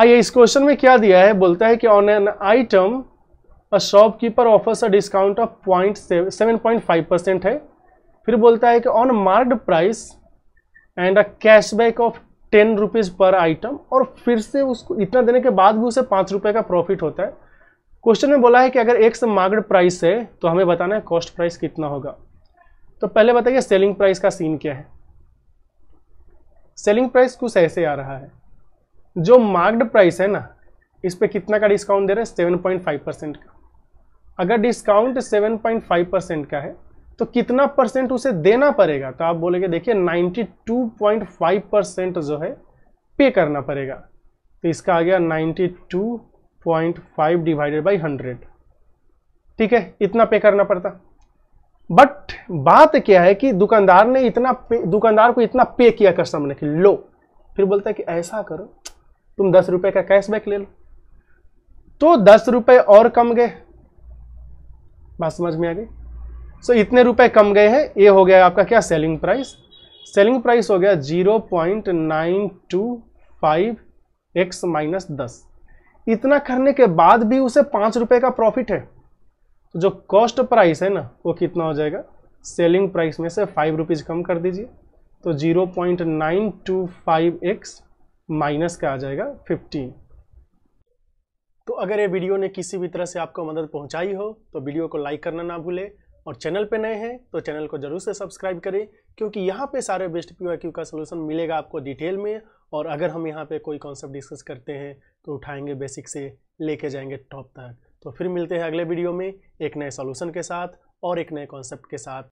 आइए इस क्वेश्चन में क्या दिया है बोलता है कि on an item a shopkeeper offers a discount of point seven point five percent है फिर बोलता है कि on marked price and a cashback of ten rupees per item और फिर से उसको इतना देने के बाद भी उसे पाँच रुपये का प्रॉफिट होता है क्वेश्चन में बोला है कि अगर एक से मार्ग प्राइस है तो हमें बताना है कॉस्ट प्राइस कितना होगा तो पहले बताइए सेलिंग प्राइस का सीन क्या है सेलिंग प्राइस कुछ ऐसे आ रहा है जो मार्क्ड प्राइस है ना इस पर कितना का डिस्काउंट दे रहे हैं सेवन पॉइंट फाइव परसेंट का अगर discount seven point five percent का है तो कितना परसेंट उसे देना पड़ेगा तो आप बोलेंगे देखिए ninety two point five percent जो है पे करना पड़ेगा तो इसका आ गया ninety two point five divided by hundred ठीक है इतना पे करना पड़ता बट बात क्या है कि दुकानदार ने इतना दुकानदार को इतना पे किया कस्टमर ने कि लो फिर बोलता है कि ऐसा करो तुम दस रुपए का कैशबैक ले लो तो दस रुपए और कम गए बात समझ में आ गई सो so, इतने रुपए कम गए हैं ये हो गया आपका क्या सेलिंग प्राइस सेलिंग प्राइस हो गया zero point nine two five x minus दस इतना करने के बाद भी उसे पांच रुपए का प्रॉफिट है तो जो कॉस्ट प्राइस है ना वो कितना हो जाएगा सेलिंग प्राइस में से फाइव रुपीज़ कम कर दीजिए तो zero point nine two five x minus का आ जाएगा 15 तो अगर ये वीडियो ने किसी भी तरह से आपको मदद पहुंचाई हो तो वीडियो को लाइक करना ना भूलें और चैनल पे नए हैं तो चैनल को जरूर से सब्सक्राइब करें क्योंकि यहाँ पे सारे बेस्ट पी का सोल्यूशन मिलेगा आपको डिटेल में और अगर हम यहाँ पे कोई कॉन्सेप्ट डिस्कस करते हैं तो उठाएंगे बेसिक से लेके जाएंगे टॉप तक तो फिर मिलते हैं अगले वीडियो में एक नए सोल्यूशन के साथ और एक नए कॉन्सेप्ट के साथ